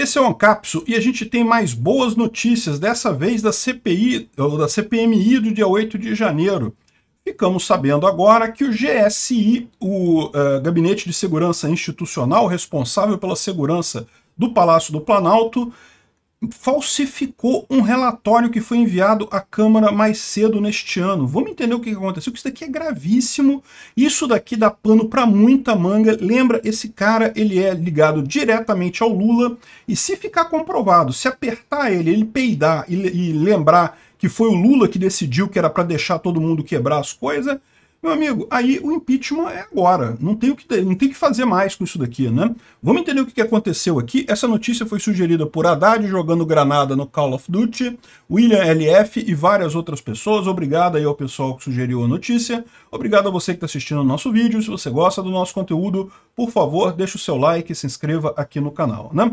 Esse é o Ancapsu e a gente tem mais boas notícias, dessa vez da CPI, da CPMI do dia 8 de janeiro. Ficamos sabendo agora que o GSI, o uh, Gabinete de Segurança Institucional responsável pela segurança do Palácio do Planalto, falsificou um relatório que foi enviado à Câmara mais cedo neste ano. Vamos entender o que aconteceu, que isso daqui é gravíssimo. Isso daqui dá pano para muita manga. Lembra, esse cara, ele é ligado diretamente ao Lula e se ficar comprovado, se apertar ele, ele peidar e, e lembrar que foi o Lula que decidiu que era para deixar todo mundo quebrar as coisas, meu amigo, aí o impeachment é agora. Não tem o que, não tem que fazer mais com isso daqui, né? Vamos entender o que aconteceu aqui. Essa notícia foi sugerida por Haddad jogando granada no Call of Duty, William LF e várias outras pessoas. Obrigado aí ao pessoal que sugeriu a notícia. Obrigado a você que está assistindo o nosso vídeo. Se você gosta do nosso conteúdo, por favor, deixe o seu like e se inscreva aqui no canal, né?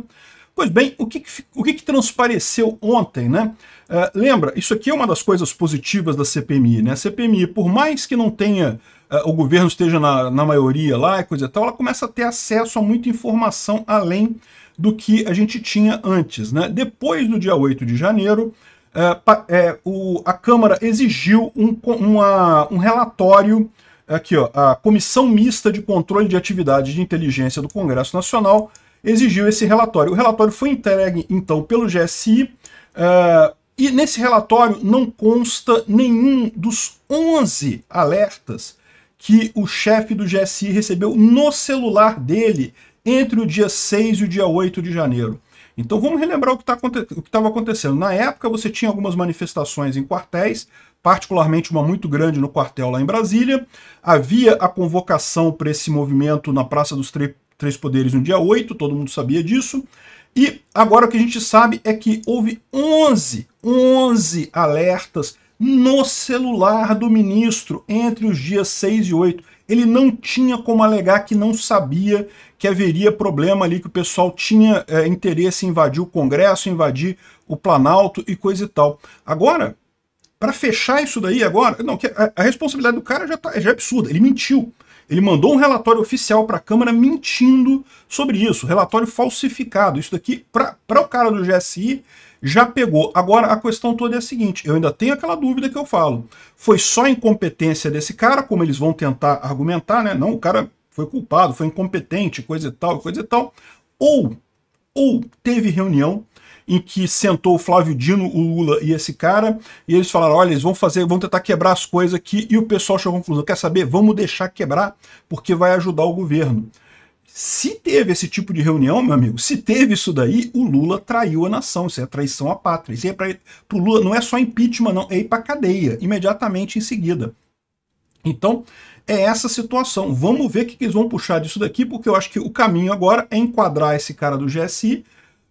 Pois bem, o que, o que, transpareceu ontem, né? Uh, lembra, isso aqui é uma das coisas positivas da CPMI, né? A CPMI, por mais que não tenha, uh, o governo esteja na, na maioria lá e coisa e tal, ela começa a ter acesso a muita informação além do que a gente tinha antes, né? Depois do dia 8 de janeiro, uh, pa, é, o, a Câmara exigiu um, uma, um relatório aqui, ó, a Comissão Mista de Controle de Atividades de Inteligência do Congresso Nacional exigiu esse relatório. O relatório foi entregue, então, pelo GSI, uh, eh, e nesse relatório não consta nenhum dos 11 alertas que o chefe do GSI recebeu no celular dele entre o dia 6 e o dia 8 de janeiro. Então vamos relembrar o que tá, estava acontecendo. Na época você tinha algumas manifestações em quartéis, particularmente uma muito grande no quartel lá em Brasília. Havia a convocação para esse movimento na Praça dos, Tre Três Poderes no dia 8, todo mundo sabia disso. E agora o que a gente sabe é que houve 11, 11 alertas no celular do ministro entre os dias 6 e 8. Ele não tinha como alegar que não sabia que haveria problema ali, que o pessoal tinha é, interesse em invadir o Congresso, invadir o Planalto e coisa e tal. Agora, para fechar isso daí agora, não, a, a responsabilidade do cara já, tá, já é absurda, ele mentiu. Ele mandou um relatório oficial para a Câmara mentindo sobre isso, relatório falsificado. Isso daqui, para o cara do GSI, já pegou. Agora, a questão toda é a seguinte, eu ainda tenho aquela dúvida que eu falo. Foi só incompetência desse cara, como eles vão tentar argumentar, né? Não, o cara foi culpado, foi incompetente, coisa e tal, coisa e tal. Ou, ou teve reunião em que sentou o Flávio Dino, o Lula e esse cara, e eles falaram, olha, eles vão fazer, vão tentar quebrar as coisas aqui, e o pessoal chegou à conclusão, quer saber? Vamos deixar quebrar, porque vai ajudar o governo. Se teve esse tipo de reunião, meu amigo, se teve isso daí, o Lula traiu a nação, isso é traição à pátria. Isso é para o Lula não é só impeachment, não, é ir para cadeia, imediatamente em seguida. Então, é essa situação. Vamos ver o que eles vão puxar disso daqui, porque eu acho que o caminho agora é enquadrar esse cara do GSI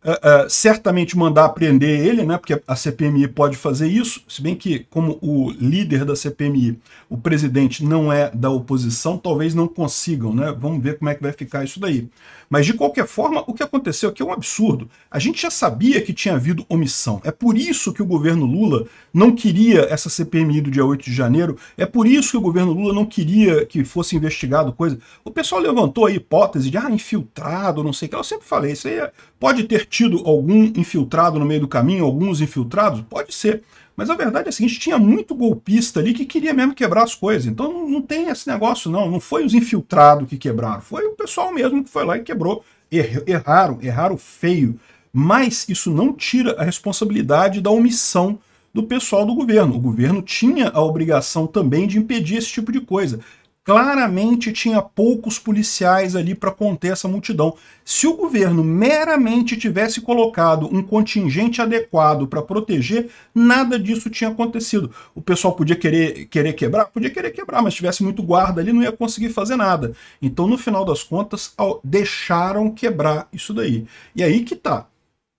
uh, uh, certamente mandar prender ele, né, porque a CPMI pode fazer isso, se bem que, como o líder da CPMI, o presidente não é da oposição, talvez não consigam, né? Vamos ver como é que vai ficar isso daí. Mas, de qualquer forma, o que aconteceu aqui é um absurdo. A gente já sabia que tinha havido omissão. É por isso que o governo Lula não queria essa CPMI do dia 8 de janeiro, é por isso que o governo Lula não queria que fosse investigado coisa. O pessoal levantou a hipótese de, ah, infiltrado, não sei o que. Eu sempre falei, isso aí é, pode ter tido algum infiltrado no meio do caminho, alguns infiltrados? Pode ser. Mas a verdade é a seguinte, tinha muito golpista ali que queria mesmo quebrar as coisas. Então não, não tem esse negócio não, não foi os infiltrados que quebraram, foi o pessoal mesmo que foi lá e quebrou. Er, erraram, erraram feio. Mas isso não tira a responsabilidade da omissão do pessoal do governo. O governo tinha a obrigação também de impedir esse tipo de coisa claramente tinha poucos policiais ali para conter essa multidão. Se o governo meramente tivesse colocado um contingente adequado para proteger, nada disso tinha acontecido. O pessoal podia querer, querer quebrar? Podia querer quebrar, mas tivesse muito guarda ali, não ia conseguir fazer nada. Então, no final das contas, deixaram quebrar isso daí. E aí que tá.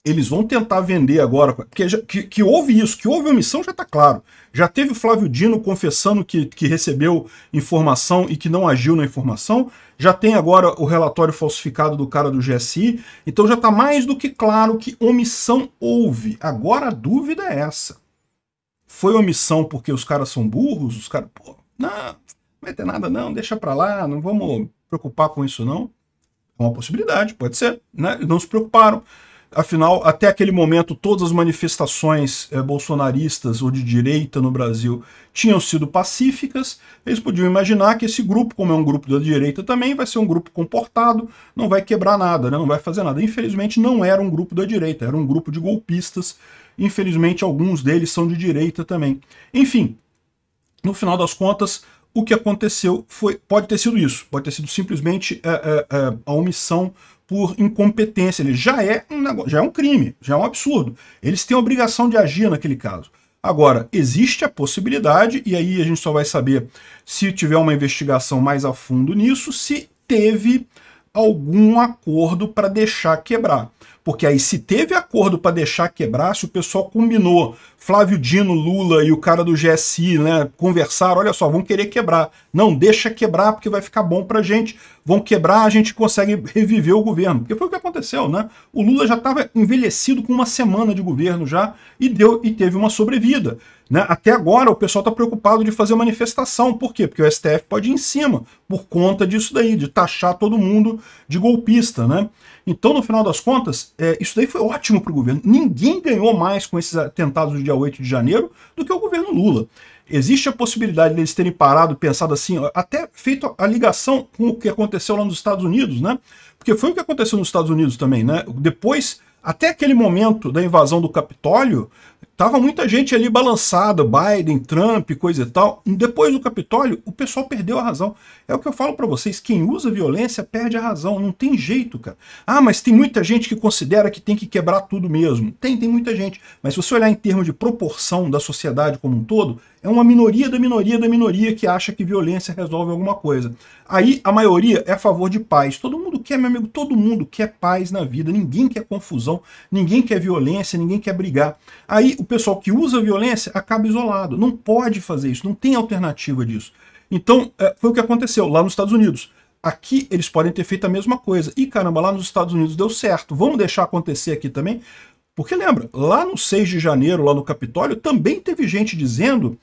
Eles vão tentar vender agora, porque já, que, que, houve isso, que houve omissão já está claro. Já teve o Flávio Dino confessando que, que recebeu informação e que não agiu na informação, já tem agora o relatório falsificado do cara do GSI, então já está mais do que claro que omissão houve. Agora a dúvida é essa. Foi omissão porque os caras são burros? Os caras, pô, não, não vai ter nada não, deixa para lá, não vamos preocupar com isso não. É uma possibilidade, pode ser, né? Não se preocuparam. Afinal, até aquele momento, todas as manifestações eh, bolsonaristas ou de direita no Brasil tinham sido pacíficas. Eles podiam imaginar que esse grupo, como é um grupo da direita também, vai ser um grupo comportado, não vai quebrar nada, né? não vai fazer nada. Infelizmente, não era um grupo da direita, era um grupo de golpistas. Infelizmente, alguns deles são de direita também. Enfim, no final das contas, o que aconteceu foi pode ter sido isso, pode ter sido simplesmente é, é, é, a omissão por incompetência. Ele já é um negócio, já é um crime, já é um absurdo. Eles têm a obrigação de agir naquele caso. Agora, existe a possibilidade, e aí a gente só vai saber se tiver uma investigação mais a fundo nisso, se teve algum acordo para deixar quebrar porque aí se teve acordo para deixar quebrar, se o pessoal combinou, Flávio Dino, Lula e o cara do GSI, né, conversaram, olha só, vão querer quebrar. Não, deixa quebrar porque vai ficar bom para gente. Vão quebrar, a gente consegue reviver o governo. Porque foi o que aconteceu, né? O Lula já estava envelhecido com uma semana de governo já e deu e teve uma sobrevida. Né? Até agora o pessoal está preocupado de fazer manifestação. Por quê? Porque o STF pode ir em cima por conta disso daí, de taxar todo mundo de golpista, né? Então, no final das contas, é, isso daí foi ótimo para o governo. Ninguém ganhou mais com esses atentados do dia 8 de janeiro do que o governo Lula. Existe a possibilidade deles terem parado, pensado assim, até feito a ligação com o que aconteceu lá nos Estados Unidos, né? Porque foi o que aconteceu nos Estados Unidos também, né? Depois até aquele momento da invasão do Capitólio, Tava muita gente ali balançada, Biden, Trump, coisa e tal. Depois do Capitólio, o pessoal perdeu a razão. É o que eu falo para vocês, quem usa violência perde a razão, não tem jeito, cara. Ah, mas tem muita gente que considera que tem que quebrar tudo mesmo. Tem, tem muita gente. Mas se você olhar em termos de proporção da sociedade como um todo, é uma minoria da minoria da minoria que acha que violência resolve alguma coisa. Aí a maioria é a favor de paz. Todo mundo quer, meu amigo, todo mundo quer paz na vida. Ninguém quer confusão, ninguém quer violência, ninguém quer brigar. Aí o pessoal que usa violência acaba isolado. Não pode fazer isso, não tem alternativa disso. Então, é, foi o que aconteceu lá nos Estados Unidos. Aqui eles podem ter feito a mesma coisa. E caramba, lá nos Estados Unidos deu certo. Vamos deixar acontecer aqui também? Porque lembra, lá no 6 de janeiro, lá no Capitólio, também teve gente dizendo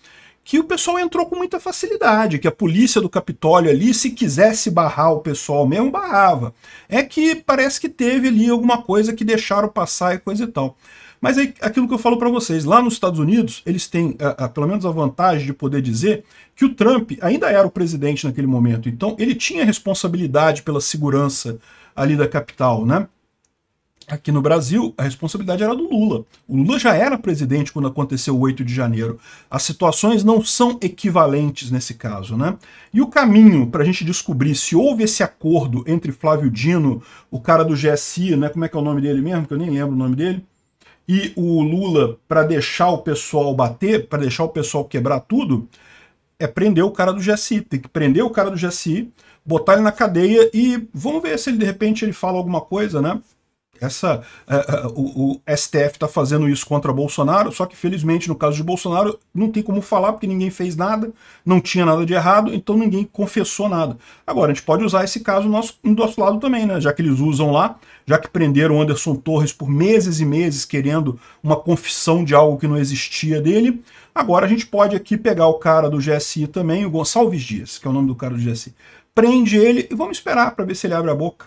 que o pessoal entrou com muita facilidade, que a polícia do Capitólio ali, se quisesse barrar o pessoal mesmo, barrava. É que parece que teve ali alguma coisa que deixaram passar e coisa e tal. Mas é aquilo que eu falo para vocês, lá nos Estados Unidos, eles têm a, a, pelo menos a vantagem de poder dizer que o Trump ainda era o presidente naquele momento, então ele tinha responsabilidade pela segurança ali da capital, né? Aqui no Brasil, a responsabilidade era do Lula. O Lula já era presidente quando aconteceu o 8 de janeiro. As situações não são equivalentes nesse caso, né? E o caminho para a gente descobrir se houve esse acordo entre Flávio Dino, o cara do GSI, né? Como é que é o nome dele mesmo? Que eu nem lembro o nome dele. E o Lula, para deixar o pessoal bater, para deixar o pessoal quebrar tudo, é prender o cara do GSI. Tem que prender o cara do GSI, botar ele na cadeia e vamos ver se ele, de repente ele fala alguma coisa, né? essa uh, uh, o, o, STF está fazendo isso contra Bolsonaro, só que felizmente no caso de Bolsonaro não tem como falar porque ninguém fez nada, não tinha nada de errado, então ninguém confessou nada. Agora a gente pode usar esse caso nosso, do nosso lado também, né? Já que eles usam lá, já que prenderam Anderson Torres por meses e meses querendo uma confissão de algo que não existia dele, agora a gente pode aqui pegar o cara do GSI também, o Gonçalves Dias, que é o nome do cara do GSI. Prende ele e vamos esperar para ver se ele abre a boca.